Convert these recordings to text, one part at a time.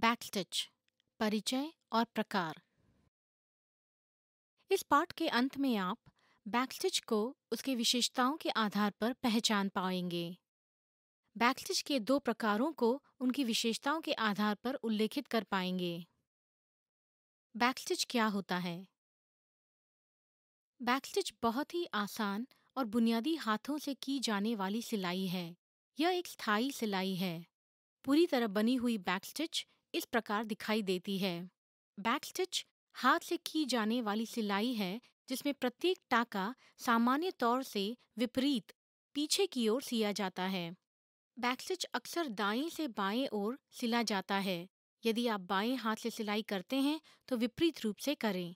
बैकस्टिच परिचय और प्रकार इस पाठ के अंत में आप बैकस्टिच को उसकी विशेषताओं के आधार पर पहचान पाएंगे बैकस्टिच के दो प्रकारों को उनकी विशेषताओं के आधार पर उल्लेखित कर पाएंगे बैकस्टिच क्या होता है बैकस्टिच बहुत ही आसान और बुनियादी हाथों से की जाने वाली सिलाई है यह एक स्थायी सिलाई है पूरी तरह बनी हुई बैकस्टिच इस प्रकार दिखाई देती है बैक स्टिच हाथ से की जाने वाली सिलाई है जिसमें प्रत्येक टाका सामान्य तौर से विपरीत पीछे की ओर सिया जाता है बैकस्टिच अक्सर दाएं से बाएं ओर सिला जाता है यदि आप बाएं हाथ से सिलाई करते हैं तो विपरीत रूप से करें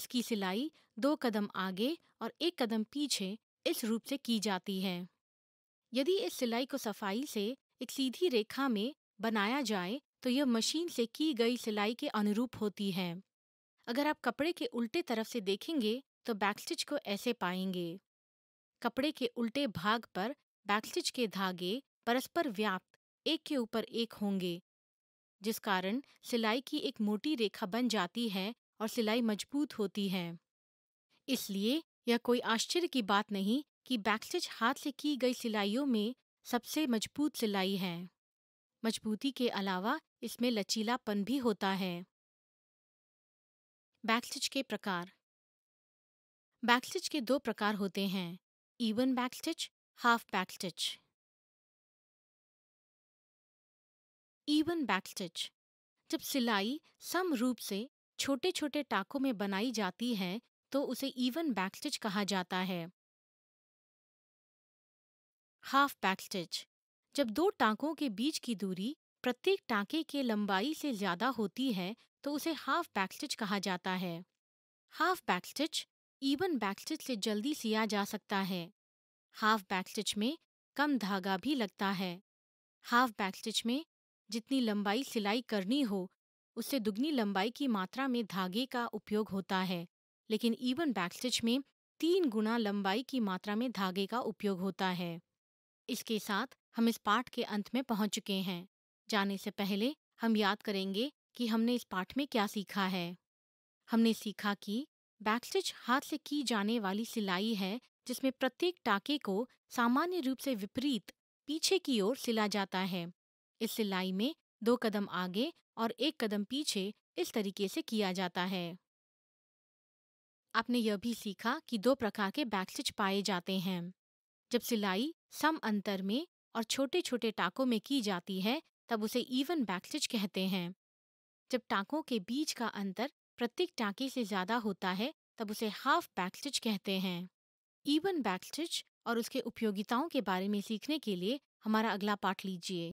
इसकी सिलाई दो कदम आगे और एक कदम पीछे इस रूप से की जाती है यदि इस सिलाई को सफाई से एक सीधी रेखा में बनाया जाए तो यह मशीन से की गई सिलाई के अनुरूप होती है अगर आप कपड़े के उल्टे तरफ से देखेंगे तो बैकस्टिच को ऐसे पाएंगे कपड़े के उल्टे भाग पर बैकस्टिच के धागे परस्पर व्याप्त एक के ऊपर एक होंगे जिस कारण सिलाई की एक मोटी रेखा बन जाती है और सिलाई मजबूत होती है इसलिए यह कोई आश्चर्य की बात नहीं कि बैकस्टिच हाथ से की गई सिलाइयों में सबसे मजबूत सिलाई है मजबूती के अलावा इसमें लचीलापन भी होता है बैकस्टिच के प्रकार बैकस्टिच के दो प्रकार होते हैं even backstitch half backstitch even backstitch जब सिलाई सम रूप से छोटे छोटे टाकों में बनाई जाती है तो उसे इवन बैकस्टिच कहा जाता है हाफ बैकस्टिच जब दो टांकों के बीच की दूरी प्रत्येक टांके के लंबाई से ज्यादा होती है तो उसे हाफ बैकस्टिच कहा जाता है हाफ बैकस्टिच इवन बैकस्टिच से जल्दी सिया जा सकता है हाफ बैकस्टिच में कम धागा भी लगता है हाफ बैकस्टिच में जितनी लंबाई सिलाई करनी हो उससे दुगनी लंबाई की मात्रा में धागे का उपयोग होता है लेकिन इवन बैकस्टिच में तीन गुना लंबाई की मात्रा में धागे का उपयोग होता है इसके साथ हम इस पाठ के अंत में पहुंच चुके हैं जाने से पहले हम याद करेंगे कि हमने इस पाठ में क्या सीखा है हमने सीखा कि बैकस्टिच हाथ से की जाने वाली सिलाई है जिसमें प्रत्येक टाके को सामान्य रूप से विपरीत पीछे की ओर सिला जाता है इस सिलाई में दो कदम आगे और एक कदम पीछे इस तरीके से किया जाता है आपने यह भी सीखा कि दो प्रकार के बैकस्टिच पाए जाते हैं जब सिलाई सम अंतर में और छोटे छोटे टाकों में की जाती है तब उसे इवन बैकस्टिच कहते हैं जब टाकों के बीच का अंतर प्रत्येक टाके से ज़्यादा होता है तब उसे हाफ बैकस्टिच कहते हैं इवन बैकस्टिच और उसके उपयोगिताओं के बारे में सीखने के लिए हमारा अगला पाठ लीजिए